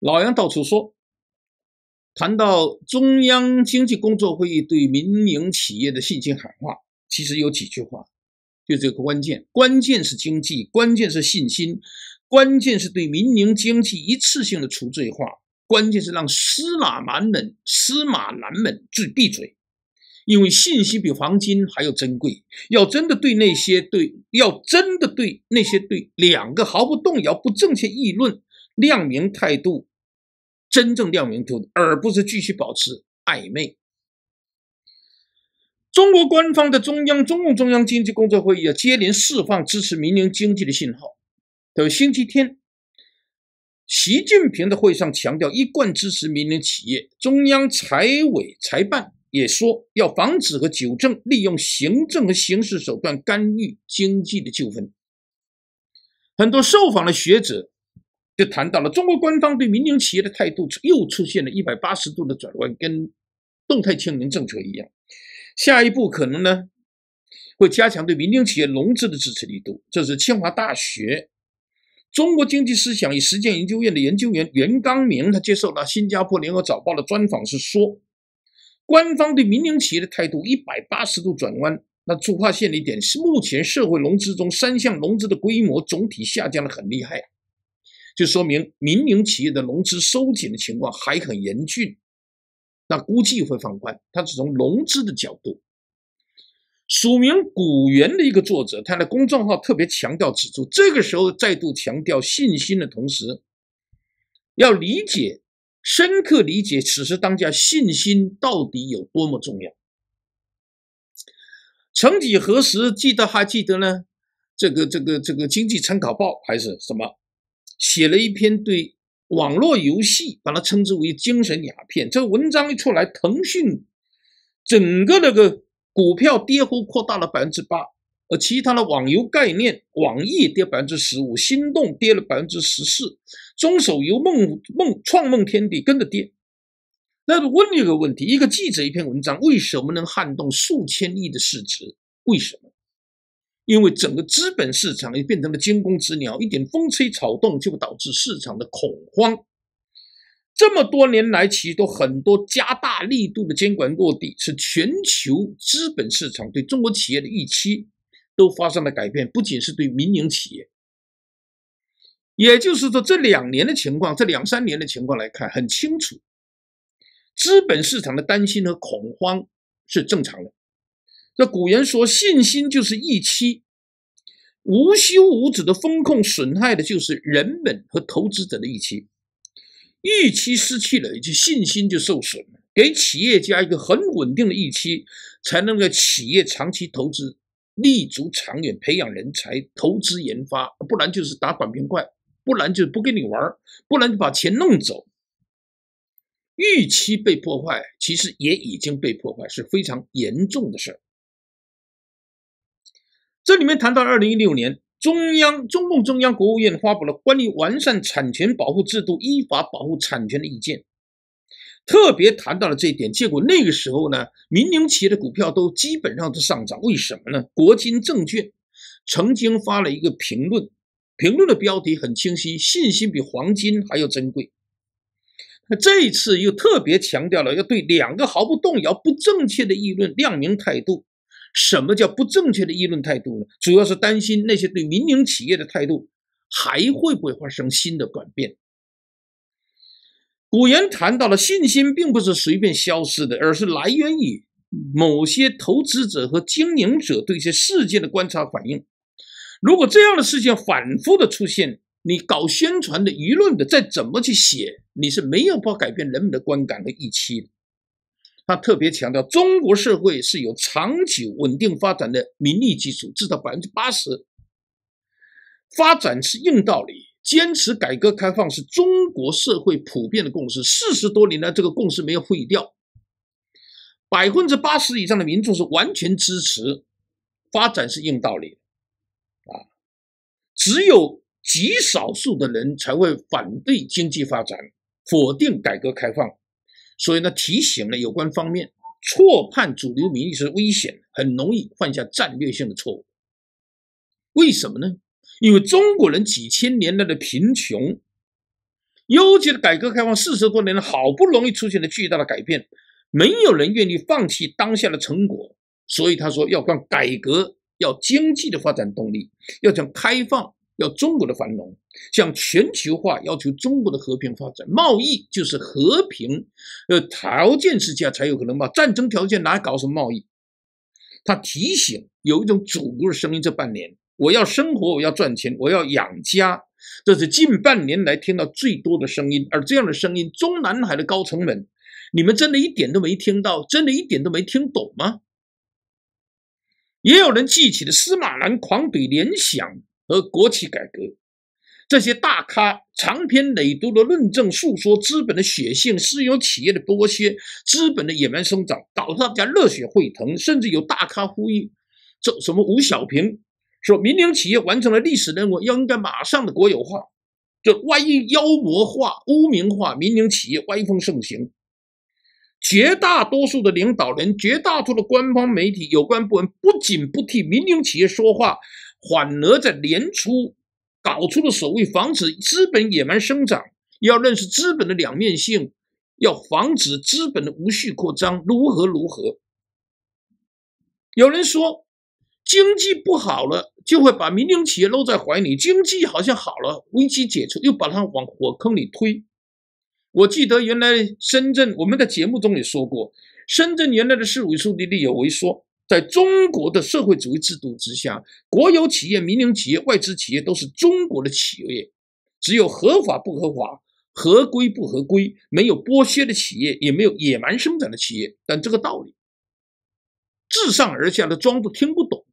老杨到处说，谈到中央经济工作会议对民营企业的信心喊话，其实有几句话，就这个关键，关键是经济，关键是信心，关键是对民营经济一次性的除罪化，关键是让司马满们、司马南们去闭嘴，因为信息比黄金还要珍贵。要真的对那些对，要真的对那些对两个毫不动摇、不正确议论。亮明态度，真正亮明态度，而不是继续保持暧昧。中国官方的中央、中共中央经济工作会议也接连释放支持民营经济的信号。在星期天，习近平的会上强调一贯支持民营企业。中央财委财办也说要防止和纠正利用行政和刑事手段干预经济的纠纷。很多受访的学者。就谈到了中国官方对民营企业的态度又出现了一百八十度的转弯，跟动态清零政策一样。下一步可能呢，会加强对民营企业融资的支持力度。这是清华大学中国经济思想与实践研究院的研究员袁刚明，他接受了新加坡联合早报的专访时说：“官方对民营企业的态度一百八十度转弯。那注发线的一点是，目前社会融资中三项融资的规模总体下降的很厉害。”就说明民营企业的融资收紧的情况还很严峻，那估计会放宽。它是从融资的角度。署名古猿”的一个作者，他的公众号特别强调指出，这个时候再度强调信心的同时，要理解、深刻理解此时当下信心到底有多么重要。曾几何时，记得还记得呢？这个、这个、这个《经济参考报》还是什么？写了一篇对网络游戏，把它称之为精神鸦片。这个文章一出来，腾讯整个那个股票跌幅扩大了百分之八，而其他的网游概念，网易跌百分之十五，心动跌了百分之十四，中手游、梦梦创梦天地跟着跌。那问你一个问题：一个记者一篇文章，为什么能撼动数千亿的市值？为什么？因为整个资本市场也变成了惊弓之鸟，一点风吹草动就会导致市场的恐慌。这么多年来，其实都很多加大力度的监管落地，是全球资本市场对中国企业的预期都发生了改变，不仅是对民营企业。也就是说，这两年的情况，这两三年的情况来看，很清楚，资本市场的担心和恐慌是正常的。那古人说，信心就是预期。无休无止的风控损害的，就是人们和投资者的预期。预期失去了，就信心就受损。给企业家一个很稳定的预期，才能让企业长期投资、立足长远、培养人才、投资研发。不然就是打短平快，不然就不跟你玩不然就把钱弄走。预期被破坏，其实也已经被破坏，是非常严重的事儿。这里面谈到二零一六年，中央、中共中央、国务院发布了关于完善产权保护制度、依法保护产权的意见，特别谈到了这一点。结果那个时候呢，民营企业的股票都基本上是上涨。为什么呢？国金证券曾经发了一个评论，评论的标题很清晰：“信心比黄金还要珍贵。”那这一次又特别强调了要对两个毫不动摇、不正确的议论亮明态度。什么叫不正确的议论态度呢？主要是担心那些对民营企业的态度还会不会发生新的转变。古言谈到了，信心并不是随便消失的，而是来源于某些投资者和经营者对一些事件的观察反应。如果这样的事件反复的出现，你搞宣传的、舆论的，再怎么去写，你是没有办法改变人们的观感和预期的。他特别强调，中国社会是有长久稳定发展的民意基础，至少百分之八十。发展是硬道理，坚持改革开放是中国社会普遍的共识。四十多年来，这个共识没有废掉。百分之八十以上的民众是完全支持发展是硬道理，啊，只有极少数的人才会反对经济发展，否定改革开放。所以呢，提醒了有关方面，错判主流民意是危险，很容易犯下战略性的错误。为什么呢？因为中国人几千年来的贫穷，尤其是改革开放四十多年了，好不容易出现了巨大的改变，没有人愿意放弃当下的成果。所以他说，要放改革，要经济的发展动力，要讲开放。要中国的繁荣，向全球化要求中国的和平发展，贸易就是和平，呃，条件之下才有可能把战争条件拿来搞什么贸易。他提醒有一种主流的声音，这半年我要生活，我要赚钱，我要养家，这是近半年来听到最多的声音。而这样的声音，中南海的高层们，你们真的一点都没听到，真的一点都没听懂吗？也有人记起了司马南狂怼联想。和国企改革，这些大咖长篇累牍的论证诉说资本的血性、私有企业的剥削、资本的野蛮生长，搞得大家热血沸腾。甚至有大咖呼吁，这什么吴小平说，民营企业完成了历史任务，要应该马上的国有化。这万一妖魔化、污名化民营企业，歪风盛行，绝大多数的领导人、绝大多数的官方媒体、有关部门不仅不替民营企业说话。反而在年初搞出了所谓防止资本野蛮生长，要认识资本的两面性，要防止资本的无序扩张，如何如何？有人说，经济不好了，就会把民营企业搂在怀里；经济好像好了，危机解除，又把它往火坑里推。我记得原来深圳，我们在节目中也说过，深圳原来的市委书记李有为说。在中国的社会主义制度之下，国有企业、民营企业、外资企业都是中国的企业，只有合法不合法、合规不合规，没有剥削的企业，也没有野蛮生长的企业。但这个道理，自上而下的装作听不懂。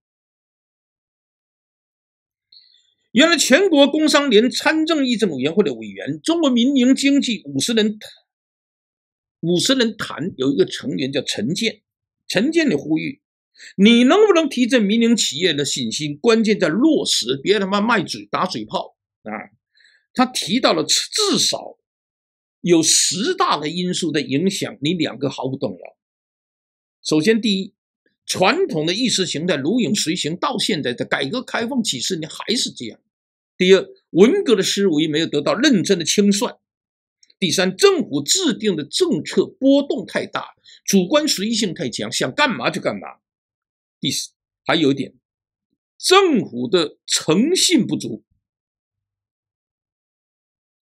原来，全国工商联参政议政委员会的委员，中国民营经济五十人五十人团有一个成员叫陈建，陈建的呼吁。你能不能提振民营企业的信心？关键在落实，别他妈卖嘴打嘴炮啊！他提到了至少有十大的因素的影响，你两个毫不动摇。首先，第一，传统的意识形态如影随形，到现在的改革开放几十年还是这样。第二，文革的思维没有得到认真的清算。第三，政府制定的政策波动太大，主观随意性太强，想干嘛就干嘛。第四，还有一点，政府的诚信不足，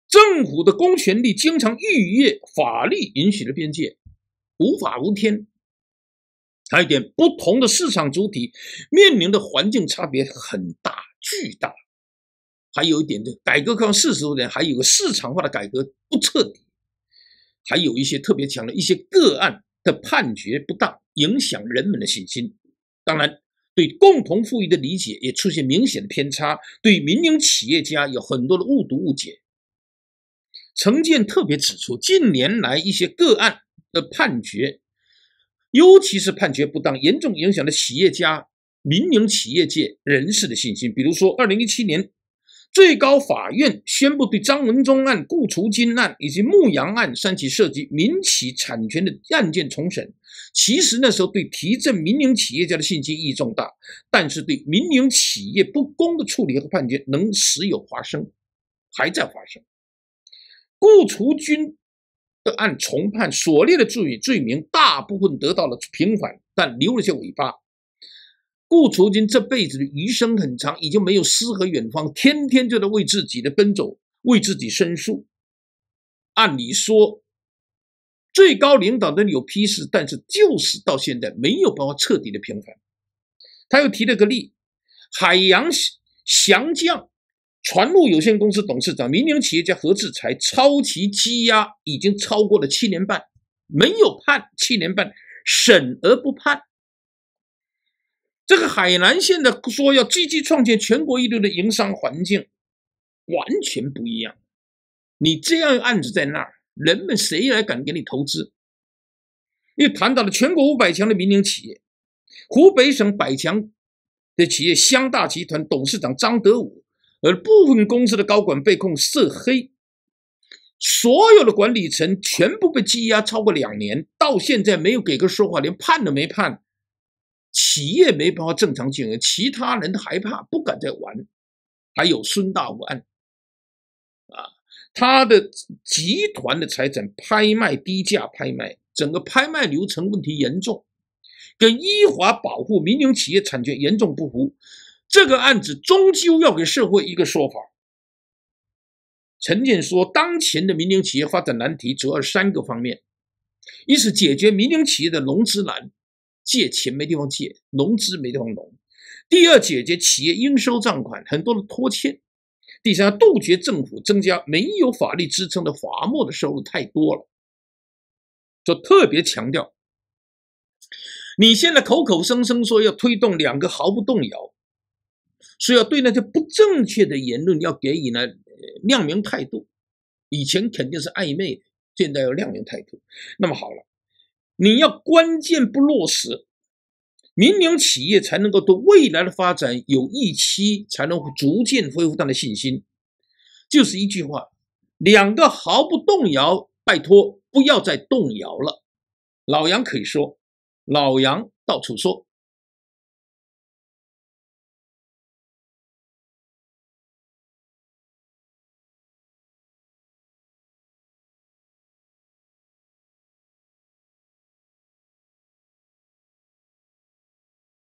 政府的公权力经常逾越法律允许的边界，无法无天。还有一点，不同的市场主体面临的环境差别很大，巨大。还有一点，的改革开放四十多年，还有个市场化的改革不彻底，还有一些特别强的一些个案的判决不当，影响人们的信心。当然，对共同富裕的理解也出现明显的偏差，对民营企业家有很多的误读误解。陈建特别指出，近年来一些个案的判决，尤其是判决不当，严重影响了企业家、民营企业界人士的信心。比如说，二零一七年。最高法院宣布对张文中案、顾雏军案以及牧羊案三起涉及民企产权的案件重审。其实那时候对提振民营企业家的信心意义重大，但是对民营企业不公的处理和判决能时有发生，还在发生。顾雏军的案重判所列的罪罪名大部分得到了平反，但留了些尾巴。顾雏军这辈子的余生很长，已经没有诗和远方，天天就在为自己的奔走，为自己申诉。按理说，最高领导的有批示，但是就是到现在没有办法彻底的平反。他又提了个例：海洋翔将船务有限公司董事长、民营企业家何志才，超期羁押已经超过了七年半，没有判七年半，审而不判。这个海南现在说要积极创建全国一流的营商环境，完全不一样。你这样案子在那儿，人们谁来敢给你投资？又谈到了全国五百强的民营企业，湖北省百强的企业，湘大集团董事长张德武，而部分公司的高管被控涉黑，所有的管理层全部被羁押超过两年，到现在没有给个说法，连判都没判。企业没办法正常经营，其他人害怕不敢再玩。还有孙大案，啊，他的集团的财产拍卖低价拍卖，整个拍卖流程问题严重，跟依法保护民营企业产权严重不符。这个案子终究要给社会一个说法。陈建说，当前的民营企业发展难题主要是三个方面：一是解决民营企业的融资难。借钱没地方借，融资没地方融。第二，解决企业应收账款很多的拖欠。第三，杜绝政府增加没有法律支撑的罚没的收入太多了。就特别强调，你现在口口声声说要推动两个毫不动摇，说要对那些不正确的言论要给予呢亮明态度。以前肯定是暧昧，现在要亮明态度。那么好了。你要关键不落实，民营企业才能够对未来的发展有预期，才能逐渐恢复他的信心。就是一句话，两个毫不动摇，拜托不要再动摇了。老杨可以说，老杨到处说。